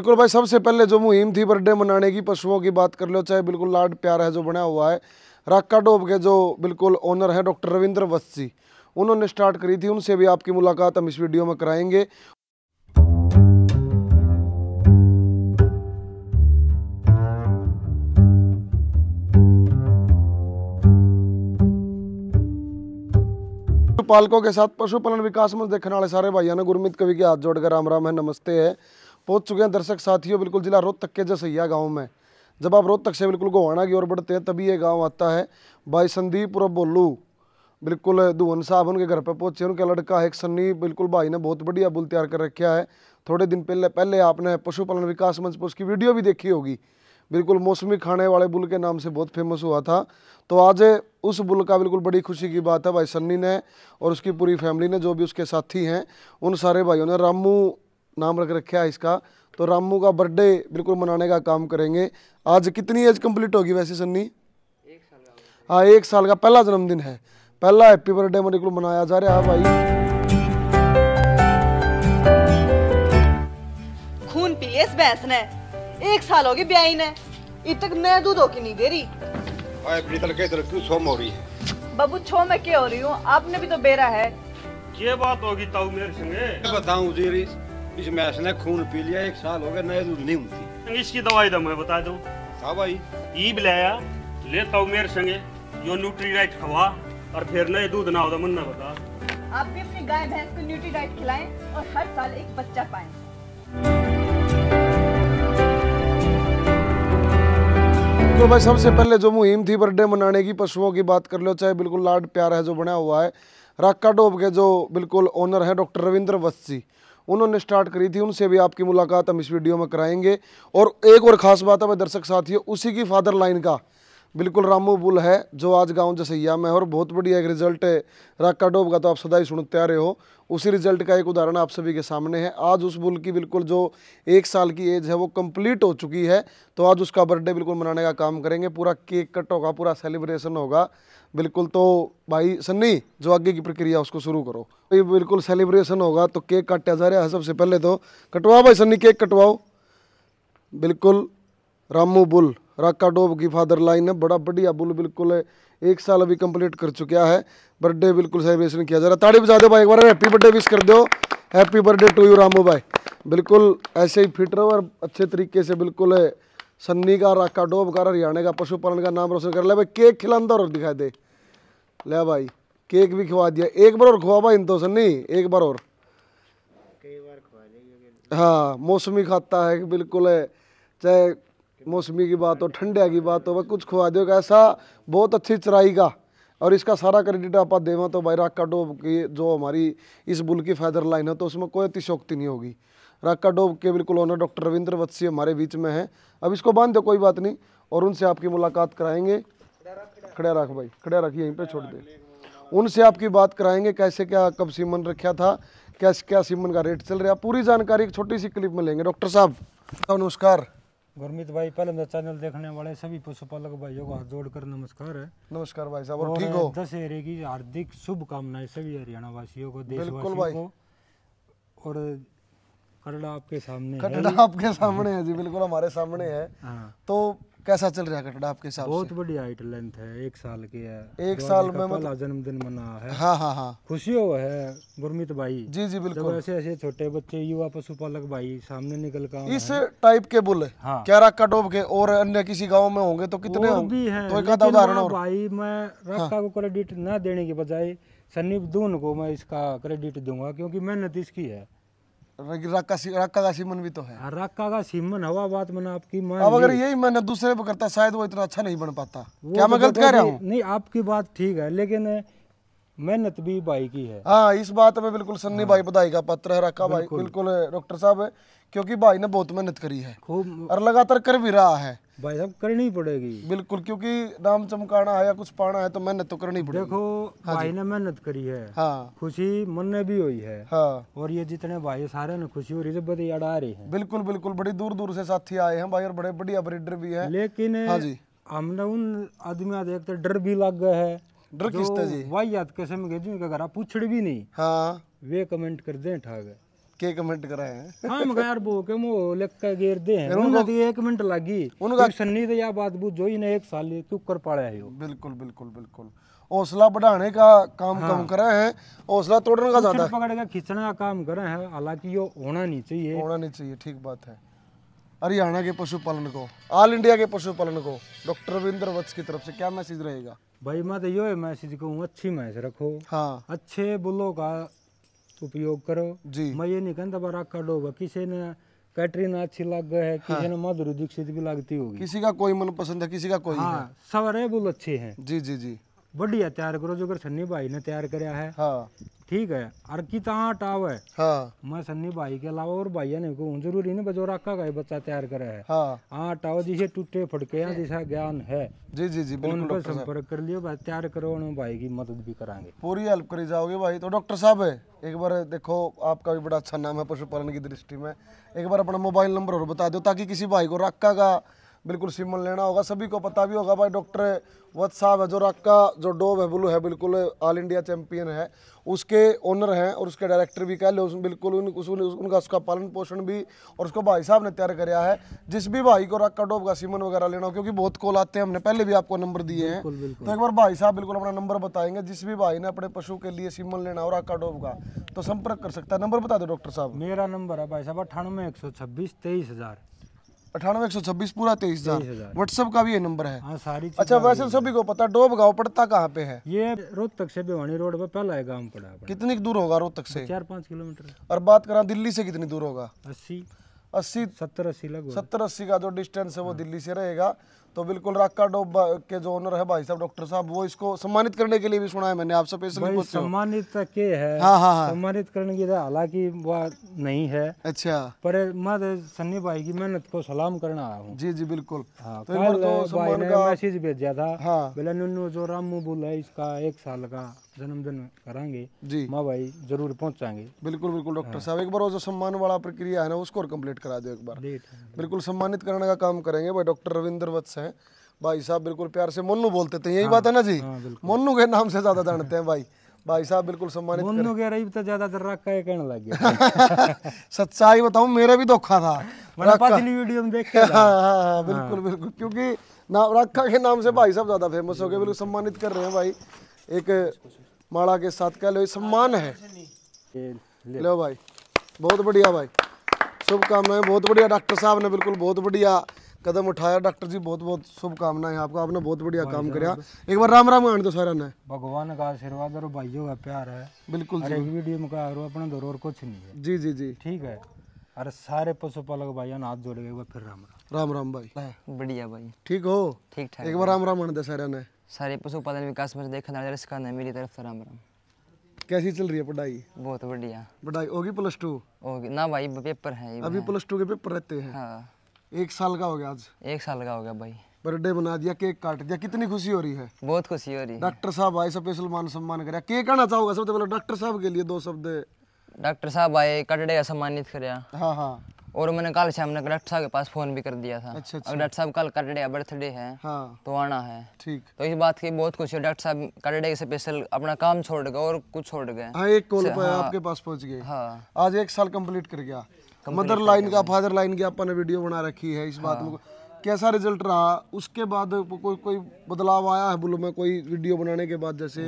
बिल्कुल भाई सबसे पहले जो मुहिम थी बर्थडे मनाने की पशुओं की बात कर लो चाहे बिल्कुल लाड प्यार है जो बना हुआ है राका डोब के जो बिल्कुल ओनर हैं डॉक्टर रविंद्र वत्सी उन्होंने स्टार्ट करी थी उनसे भी आपकी मुलाकात हम इस वीडियो में कराएंगे पालकों के साथ पशुपालन विकास में देखने वाले सारे भाइयों ने गुरमित कवि के हाथ जोड़कर राम राम है नमस्ते है पहुंच चुके हैं दर्शक साथियों बिल्कुल जिला रोहतक के जसैया गाँव में जब आप रोहतक से बिल्कुल गोहाना की ओर बढ़ते हैं तभी ये गाँव आता है भाई संदीप और बोलू बिल्कुल धुवन साहब उनके घर पर पहुंचे उनका लड़का है एक सन्नी बिल्कुल भाई ने बहुत बढ़िया बुल तैयार कर रखा है थोड़े दिन पहले पहले आपने पशुपालन विकास मंच पर उसकी वीडियो भी देखी होगी बिल्कुल मौसमी खाने वाले बुल के नाम से बहुत फेमस हुआ था तो आज उस बुल का बिल्कुल बड़ी खुशी की बात है भाई सन्नी ने और उसकी पूरी फैमिली ने जो भी उसके साथी हैं उन सारे भाइयों ने रामू नाम रख रखा है इसका तो रामू का बर्थडे बिल्कुल मनाने का काम करेंगे आज कितनी एज कंप्लीट होगी वैसे सन्नी हाँ एक साल का पहला जन्मदिन है पहला हैप्पी बर्थडे मेरे को मनाया जा रहा है हाँ भाई खून पी इस भैंस ने एक साल होगी ब्याई ने इतक तक मैं दूध होके नहीं दे रही ओए प्रीतल के इधर क्यों सोम हो रही है बाबू छो में क्या हो रही हूँ आपने भी तो बेरा है क्या बात होगी ताऊ मेरे संगे बताऊं जीरी इस मैस ने खून पी लिया एक साल हो गया नए दूध नहीं होती इसकी दवाई दम है बता दू हाँ भाई ई बिलाया लेता तो हूँ मेरे संगे जो न्यूट्री डाइट खवा और फिर नए दूध ना होता तो मुन्ना बता आप भी अपनी गाय भैंस को न्यूट्री डाइट खिलाएं और हर साल एक बच्चा पाएं तो भाई सबसे पहले जो मुहिम थी बर्थडे मनाने की पशुओं की बात कर लो चाहे बिल्कुल लाड प्यार है जो बना हुआ है राका डोब के जो बिल्कुल ओनर हैं डॉक्टर रविंद्र वत्सी उन्होंने स्टार्ट करी थी उनसे भी आपकी मुलाकात हम इस वीडियो में कराएंगे और एक और ख़ास बात है भाई दर्शक साथियों उसी की फादर लाइन का बिल्कुल रामू बुल है जो आज गांव जसैया में और बहुत बढ़िया एक रिजल्ट है राका डोब का तो आप सदा ही सुनते आ रहे हो उसी रिजल्ट का एक उदाहरण आप सभी के सामने है आज उस बुल की बिल्कुल जो एक साल की एज है वो कंप्लीट हो चुकी है तो आज उसका बर्थडे बिल्कुल मनाने का काम करेंगे पूरा केक कट होगा पूरा सेलिब्रेशन होगा बिल्कुल तो भाई सन्नी जो आगे की प्रक्रिया उसको शुरू करो ये बिल्कुल सेलिब्रेशन होगा तो केक काटा जा रहा है सबसे पहले तो कटवाओ भाई सन्नी केक कटवाओ बिल्कुल रामू बुल राका डोब की फादर लाइन है बड़ा बढ़िया बुल बिल्कुल एक साल अभी कंप्लीट कर चुका है बर्थडे बिल्कुल सेलिब्रेशन किया जा रहा है ताड़ी बजा दो भाई एक बार हैप्पी बर्थडे विश कर दो happy birthday to you Ramu भाई बिल्कुल ऐसे ही फिट रहो और अच्छे तरीके से बिल्कुल सन्नी का राका डोब का हरियाणा का पशुपालन का नाम रोशन कर लिया भाई केक खिलाना और दिखाई दे ले भाई केक भी खिला दिया एक बार और खुआ भाई इन तो सन्नी एक बार और हाँ मौसमी खाता है बिल्कुल है चाहे मौसमी की बात हो ठंडिया की बात हो तो भाई कुछ खुआ दो ऐसा बहुत अच्छी चराई का और इसका सारा क्रेडिट आप देव तो भाई राका डोब की जो हमारी इस बुल की फैदर लाइन है तो उसमें कोई अतिशोक्ति तो नहीं होगी राका डोब के बिल्कुल ओनर डॉक्टर रविंद्र वत्सी हमारे बीच में है अब इसको बांध दो कोई बात नहीं और उनसे आपकी मुलाकात कराएंगे खड़ा रख भाई खड़ा रख यहीं पर छोड़ दे उनसे आपकी बात कराएंगे कैसे क्या कब सीमन रखा था कैसे क्या सीमन का रेट चल रहा पूरी जानकारी एक छोटी सी क्लिप में लेंगे डॉक्टर साहब नमस्कार गुरमीत भाई पहले तो चैनल देखने वाले सभी पशुपालक भाइयों को हाथ जोड़कर नमस्कार है नमस्कार भाई साहब ठीक हो दशहरे की हार्दिक शुभकामनाएं सभी हरियाणा वासियों को देशवासियों को और कटड़ा आपके सामने कटड़ा आपके सामने है जी बिल्कुल हमारे सामने है हाँ। तो कैसा चल रहा है कटड़ा आपके हिसाब बहुत बड़ी हाइट लेंथ है एक साल की है एक साल में मतलब जन्मदिन मना है हाँ हाँ हाँ खुशी हो है गुरमित भाई जी जी बिल्कुल ऐसे ऐसे छोटे बच्चे युवा पशुपालक भाई सामने निकल का इस टाइप के बुल हाँ। क्यारा कटोब के और अन्य किसी गाँव में होंगे तो कितने तो उदाहरण हाँ भाई मैं रखा हाँ। को क्रेडिट न देने के बजाय सन्नी दून को मैं इसका क्रेडिट दूंगा क्योंकि मेहनत इसकी है रक्का का सीमन भी तो है हाँ, रक्का का सीमन हवा बात मना आपकी मान अब अगर यही मैंने दूसरे पे करता शायद वो इतना अच्छा नहीं बन पाता क्या तो मैं गलत तो कह रहा हूँ नहीं आपकी बात ठीक है लेकिन मेहनत भी भाई की है हाँ इस बात में बिल्कुल सन्नी हाँ। भाई बधाई का पत्र है रखा भाई बिल्कुल डॉक्टर साहब क्योंकि भाई ने बहुत मेहनत करी है खूब और लगातार कर भी रहा है भाई साहब करनी पड़ेगी बिल्कुल क्योंकि नाम चमकाना है या कुछ पाना है तो मेहनत तो करनी पड़ेगी देखो हाँ भाई ने मेहनत करी है हाँ खुशी मन ने भी हुई है हाँ और ये जितने भाई सारे ने खुशी हो रही है बड़ी अड़ा रही है बिल्कुल बिल्कुल बड़ी दूर दूर से साथी आए हैं भाई और बड़े बढ़िया ब्रीडर भी है लेकिन हाँ हमने उन आदमी देखते तो डर भी लग गए है डर किसता जी वाई याद का करा पूछड़ भी नहीं हां वे कमेंट कर ठाग हाँ, के कमेंट कराए हां के मो गेर दे हैं उनका मिनट उनका सन्नी तो या बात जो ही ने साल है बिल्कुल बिल्कुल बिल्कुल हौसला बढ़ाने का काम हाँ। कम करे है हौसला तोड़ने का ज्यादा पकड़ने का खींचने का काम कर हैं हालांकि ये होना नहीं चाहिए होना नहीं चाहिए ठीक बात है हरियाणा के पशुपालन को ऑल इंडिया के पशुपालन को डॉक्टर रविंद्र वत्स की तरफ से क्या मैसेज रहेगा भाई मैं तो यो मैसेज कहूँ अच्छी मैसेज रखो हाँ अच्छे बुलों का उपयोग करो जी मैं ये नहीं कहता बड़ा कट किसी ने कैटरीना अच्छी लग गए है हाँ। किसी ने माधुरी दीक्षित भी लगती होगी किसी का कोई मनपसंद है किसी का कोई हाँ, है सारे बुल अच्छे हैं जी जी जी बढ़िया तैयार करो जो कर सन्नी भाई ने तैयार कराया है हाँ। ठीक है और कितना टाव है हाँ। मैं सन्नी भाई के अलावा और भाई ने कहूँ जरूरी नहीं बजो रखा का बच्चा तैयार करे है हाँ, हाँ टाव जिसे टूटे फटके या जिसका ज्ञान है जी जी जी फोन पर संपर्क कर लियो भाई तैयार करो उन्हें भाई की मदद भी कराएंगे पूरी हेल्प करी जाओगे भाई तो डॉक्टर साहब एक बार देखो आपका भी बड़ा अच्छा नाम है पशुपालन की दृष्टि में एक बार अपना मोबाइल नंबर और बता दो ताकि किसी भाई को राका का बिल्कुल सिमन लेना होगा सभी को पता भी होगा भाई डॉक्टर वत साहब है जो रक्का जो डोब है ब्लू है बिल्कुल ऑल इंडिया चैम्पियन है उसके ओनर हैं और उसके डायरेक्टर भी कह लो बिल्कुल उन, उस, उन, उनका उसका पालन पोषण भी और उसको भाई साहब ने तैयार कराया है जिस भी भाई को रक्का डोब का सीमन वगैरह लेना हो क्योंकि बहुत कॉल आते हैं हमने पहले भी आपको नंबर दिए हैं तो एक बार भाई साहब बिल्कुल अपना नंबर बताएंगे जिस भी भाई ने अपने पशु के लिए सीमन लेना हो रक्का डोब का तो संपर्क कर सकता है नंबर बता दो डॉक्टर साहब मेरा नंबर है भाई साहब अठानवे एक सौ छब्बीस तेईस हजार अठानवे एक सौ छब्बीस पूरा तेईस हजार व्हाट्सअप का भी ये नंबर है हाँ, सारी अच्छा वैसे सभी को पता डोब गाँव पड़ता कहाँ पे है ये रोहतक से भिवानी रोड पे पहला है गाँव पड़ा कितनी दूर होगा रोहतक से चार पाँच किलोमीटर और बात करा दिल्ली से कितनी दूर होगा अस्सी अस्सी सत्तर अस्सी लगभग सत्तर अस्सी का जो डिस्टेंस है वो दिल्ली से रहेगा तो बिल्कुल राका डोब के जो ओनर है भाई साहब डॉक्टर साहब वो इसको सम्मानित करने के लिए भी सुना है मैंने आपसे स्पेशली सम्मानित तो के है हाँ, हाँ, हाँ। सम्मानित करने की हालांकि वो नहीं है अच्छा पर मैं तो सन्नी भाई की मेहनत को सलाम करना आया हूँ जी जी बिल्कुल हाँ, तो, तो ने मैसेज भेजा था हाँ जो रामू बुल है इसका एक साल का जन्मदिन करांगे जी माँ भाई जरूर पहुंचाएंगे बिल्कुल बिल्कुल डॉक्टर हाँ। साहब एक बार वो जो सम्मान वाला प्रक्रिया है ना उसको और कम्प्लीट करा दो एक बार बिल्कुल सम्मानित करने का काम करेंगे भाई डॉक्टर रविंद्र वत्स है हैं भाई साहब बिल्कुल प्यार से मोनू बोलते थे यही हाँ, बात है ना जी हाँ, मोनू के नाम से ज्यादा जानते हैं भाई भाई साहब बिल्कुल सम्मानित मोनू कह रही तो ज्यादा रखा है कहने लग गया सच्चाई बताऊ मेरा भी धोखा था वीडियो में देखे हाँ हाँ, हाँ, हाँ, हाँ, बिल्कुल बिल्कुल क्योंकि नाम रखा के नाम से भाई साहब ज्यादा फेमस हो गए बिल्कुल सम्मानित कर रहे हैं भाई एक माड़ा के साथ कह लो सम्मान है लो भाई बहुत बढ़िया भाई शुभकामनाएं बहुत बढ़िया डॉक्टर साहब ने बिल्कुल बहुत बढ़िया कदम उठाया डॉक्टर जी बहुत बहुत शुभकामनाएं आपको आपने बहुत बढ़िया काम कर एक बार राम राम आने दो सारा ने भगवान का आशीर्वाद और भाइयों का प्यार है बिल्कुल वीडियो में कहा अपना दौर कुछ नहीं है जी जी जी ठीक है अरे सारे पशुपालक भाई हाथ जोड़ गए फिर राम राम राम राम भाई हाँ, बढ़िया भाई ठीक हो ठीक ठाक एक बार राम राम आने दो सारा ने सारे पशुपालन विकास में देखा वाले इसका नाम मेरी तरफ से राम राम कैसी चल रही है पढ़ाई बहुत बढ़िया पढ़ाई होगी प्लस टू होगी ना भाई पेपर है अभी प्लस टू के पेपर रहते हैं हाँ। एक साल का हो गया आज एक साल का हो गया भाई बर्थडे बना दिया केक काट दिया कितनी खुशी हो रही है बहुत खुशी हो रही है डॉक्टर साहब आए सब सलमान सम्मान कराया केक आना चाहोगा सबसे पहले डॉक्टर साहब के लिए दो शब्द डॉक्टर साहब आए कटडे का सम्मानित कर हाँ हाँ और मैंने कल शाम ने डॉक्टर साहब के पास फोन भी कर दिया था अच्छा, अच्छा। डॉक्टर साहब कल कटडे बर्थडे है हाँ। तो आना है ठीक तो इस बात की बहुत खुशी डॉक्टर साहब कटडे के स्पेशल अपना काम छोड़ गए और कुछ छोड़ गए हाँ, एक कॉल पर हाँ, आपके पास पहुंच गए हाँ। आज एक साल कंप्लीट कर गया मदर लाइन का फादर लाइन की अपन ने वीडियो बना रखी है इस बात में हाँ। कैसा रिजल्ट रहा उसके बाद कोई कोई बदलाव आया है बोलो मैं कोई वीडियो बनाने के बाद जैसे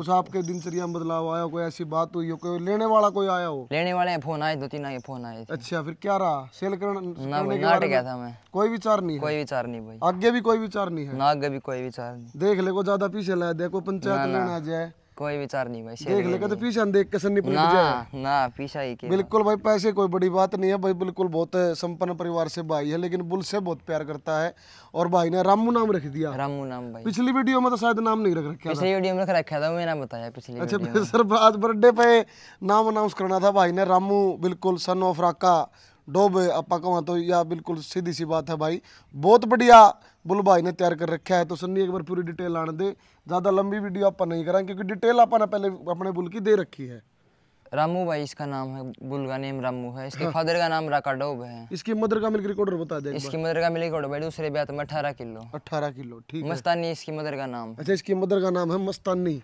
उस आपके दिनचर्या में बदलाव आया कोई ऐसी बात हुई हो कोई लेने वाला कोई आया हो लेने वाले फोन आए दो तीन आए फोन आए अच्छा फिर क्या रहा सेल करन, ना करने ना के था मैं कोई विचार नहीं कोई विचार नहीं भाई आगे भी कोई विचार नहीं है आगे भी कोई विचार नहीं देख ले को ज्यादा पीछे लाया देखो पंचायत लेना जाए कोई विचार नहीं भाई देख लेगा तो पीछा देख के सन्नी ना ना पीछा ही के बिल्कुल भाई पैसे कोई बड़ी बात नहीं है भाई बिल्कुल बहुत संपन्न परिवार से भाई है लेकिन बुल से बहुत प्यार करता है और भाई ने रामू नाम रख दिया रामू नाम भाई पिछली वीडियो में तो शायद नाम नहीं रख रखा पिछली वीडियो में रख रखा था मैंने बताया पिछली अच्छा सर आज बर्थडे पे नाम अनाउंस करना था भाई ने रामू बिल्कुल सन ऑफ राका डोबे अपा कमा तो या बिल्कुल सीधी सी बात है भाई बहुत बढ़िया बुल ने तैयार कर रखा है तो सन्नी एक बार पूरी डिटेल आने दे ज़्यादा लंबी वीडियो आप नहीं करा क्योंकि डिटेल आप पहले अपने बुल की दे रखी है रामू भाई इसका नाम है बुल का नेम रामू है इसके हाँ। फादर का नाम राका डोब है इसकी मदर का मिल्क रिकॉर्डर बता दे इसकी मदर का मिल्क रिकॉर्डर भाई दूसरे ब्याह में अठारह किलो अठारह किलो ठीक मस्तानी इसकी मदर का नाम अच्छा इसकी मदर का नाम है मस्तानी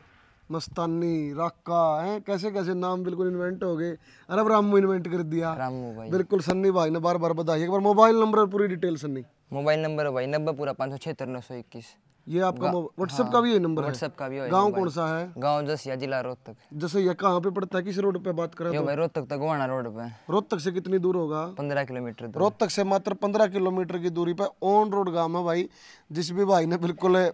मस्तानी राका है कैसे कैसे नाम बिल्कुल इन्वेंट हो गए अरे रामू इन्वेंट कर दिया रामू भाई बिल्कुल सन्नी भाई ने बार बार बताया एक बार मोबाइल नंबर पूरी डिटेल सन्नी मोबाइल नंबर है भाई नब्बे पूरा पाँच सौ छिहत्तर नौ सौ इक्कीस ये आपका व्हाट्सएप हाँ, का भी नंबर व्हाट्सएप का भी गांव कौन सा है गांव जसिया जिला रोहतक ये कहाँ पे पड़ता है किस रोड पे बात करें रोहतक तक गोवाना रोड पे रोहतक से कितनी दूर होगा पंद्रह किलोमीटर रोहतक से मात्र पंद्रह किलोमीटर की दूरी पे ऑन रोड गाँव है भाई जिस भी भाई ने बिल्कुल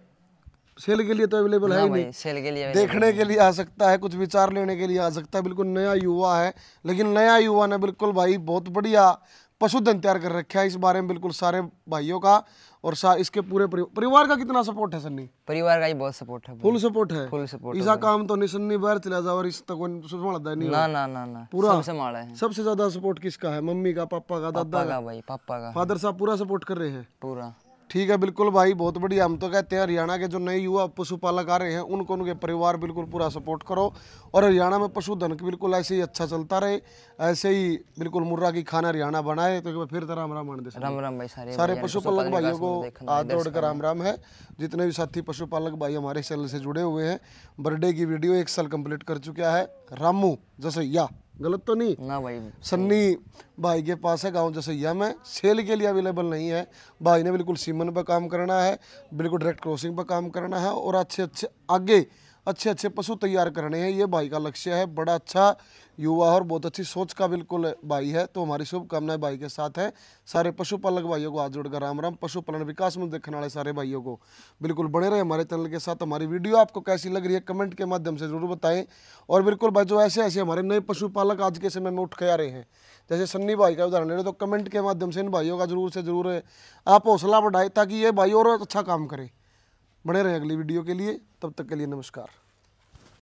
सेल के लिए तो अवेलेबल है हाँ नहीं सेल के लिए देखने के लिए आ सकता है कुछ विचार लेने के लिए आ सकता है बिल्कुल नया युवा है लेकिन नया युवा ने बिल्कुल भाई बहुत बढ़िया पशुधन तैयार कर रखा है इस बारे में बिल्कुल सारे भाइयों का और इसके पूरे परिवार का कितना सपोर्ट है सन्नी परिवार का ही बहुत सपोर्ट है फुल सपोर्ट है फुल सपोर्ट इसका काम तो नहीं सन्नी बाहर चला जाओ और इस तक संभालता नहीं ना ना ना ना पूरा सबसे माड़ा है सबसे ज्यादा सपोर्ट किसका है मम्मी का पापा का दादा का भाई पापा का फादर साहब पूरा सपोर्ट कर रहे हैं पूरा ठीक है बिल्कुल भाई बहुत बढ़िया हम तो कहते हैं हरियाणा के जो नए युवा पशुपालक आ रहे हैं उनको उनके परिवार बिल्कुल पूरा सपोर्ट करो और हरियाणा में पशुधन बिल्कुल ऐसे ही अच्छा चलता रहे ऐसे ही बिल्कुल मुर्रा की खाना हरियाणा बनाए तो फिर तो राम राम दे राम राम भाई सारे सारे पशुपालक भाइयों को हाथ जोड़ कर राम राम है जितने भी साथी पशुपालक भाई हमारे चैनल से जुड़े हुए हैं बर्थडे की वीडियो एक साल कम्प्लीट कर चुका है रामू जसैया गलत तो नहीं ना भाई सन्नी भाई के पास है गांव जसैया में सेल के लिए अवेलेबल नहीं है भाई ने बिल्कुल सीमन पर काम करना है बिल्कुल डायरेक्ट क्रॉसिंग पर काम करना है और अच्छे अच्छे आगे अच्छे अच्छे पशु तैयार करने हैं ये भाई का लक्ष्य है बड़ा अच्छा युवा और बहुत अच्छी सोच का बिल्कुल भाई है तो हमारी शुभकामनाएं भाई के साथ है सारे पशुपालक भाइयों को हाथ जोड़कर राम राम पशुपालन विकास में देखने वाले सारे भाइयों को बिल्कुल बने रहे हमारे चैनल के साथ हमारी वीडियो आपको कैसी लग रही है कमेंट के माध्यम से जरूर बताएं और बिल्कुल भाई जो ऐसे ऐसे हमारे नए पशुपालक आज के समय में उठ के आ रहे हैं जैसे सन्नी भाई का उदाहरण ले रहे तो कमेंट के माध्यम से इन भाइयों का जरूर से जरूर आप हौसला बढ़ाए ताकि ये भाई और अच्छा काम करें बने रहें अगली वीडियो के लिए तब तक के लिए नमस्कार